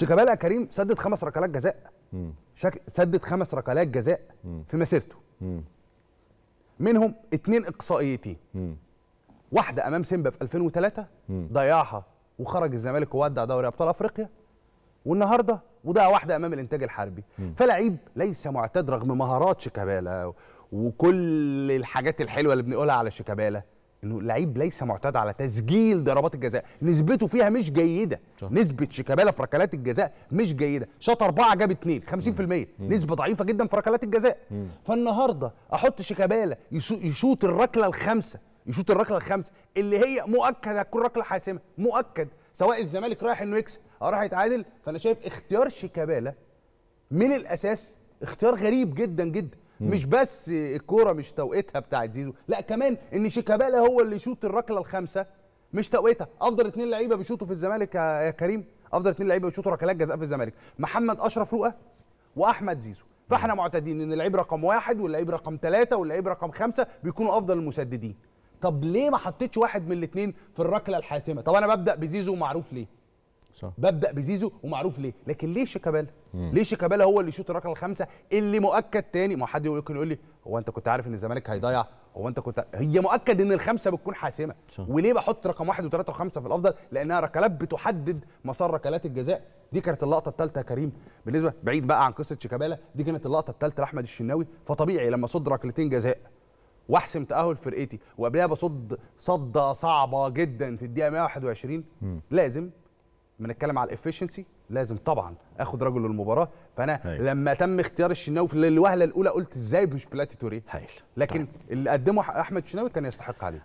شيكابالا يا كريم سدد خمس ركلات جزاء شك... سدد خمس ركلات جزاء في مسيرته منهم اثنين اقصائيتين واحده امام سيمبا في 2003 ضيعها وخرج الزمالك وودع دوري ابطال افريقيا والنهارده وضع واحده امام الانتاج الحربي فلعيب ليس معتاد رغم مهارات شيكابالا وكل الحاجات الحلوه اللي بنقولها على شيكابالا انه اللعيب ليس معتاد على تسجيل ضربات الجزاء نسبته فيها مش جيده صح. نسبه شيكابالا في ركلات الجزاء مش جيده شاط اربعه جاب اثنين 50% مم. نسبه ضعيفه جدا في ركلات الجزاء مم. فالنهارده احط شيكابالا يشوط الركله الخامسه يشوط الركله الخامسه اللي هي مؤكد هتكون ركله حاسمه مؤكد سواء الزمالك رايح انه يكسب او رايح يتعادل فانا شايف اختيار شيكابالا من الاساس اختيار غريب جدا جدا مش بس الكوره مش توقيتها بتاعت زيزو لا كمان ان شيكابالا هو اللي يشوط الركله الخامسه مش توقيتها افضل اثنين لعيبه بيشوطوا في الزمالك يا كريم افضل اثنين لعيبه بيشوطوا ركلات جزاء في الزمالك محمد اشرف رؤى واحمد زيزو فاحنا معتادين ان اللعيب رقم واحد واللعيب رقم ثلاثه واللعيب رقم خمسه بيكونوا افضل المسددين طب ليه ما حطيتش واحد من الاثنين في الركله الحاسمه طب انا ببدا بزيزو معروف ليه صح. ببدا بزيزو ومعروف ليه لكن ليه شيكابالا ليه شيكابالا هو اللي يشوط الرقم الخمسه اللي مؤكد تاني ما حد يمكن يقول لي هو انت كنت عارف ان الزمالك هيضيع هو انت كنت هي مؤكد ان الخمسه بتكون حاسمه صح. وليه بحط رقم واحد وثلاثه وخمسه في الافضل لانها ركلات بتحدد مسار ركلات الجزاء دي كانت اللقطه الثالثه يا كريم بالنسبه بعيد بقى عن قصه شيكابالا دي كانت اللقطه الثالثه لاحمد الشناوي فطبيعي لما صد ركلتين جزاء واحسم تاهل فرقتي وقبلها بصد صده صعبه جدا في الدقيقه 121 م. لازم بنتكلم على الافشنسي لازم طبعا اخد رجل المباراه فانا هي. لما تم اختيار الشناوي في الوهله الاولى قلت ازاي مش بلاتي توريه لكن طيب. اللي قدمه احمد الشناوي كان يستحق عليه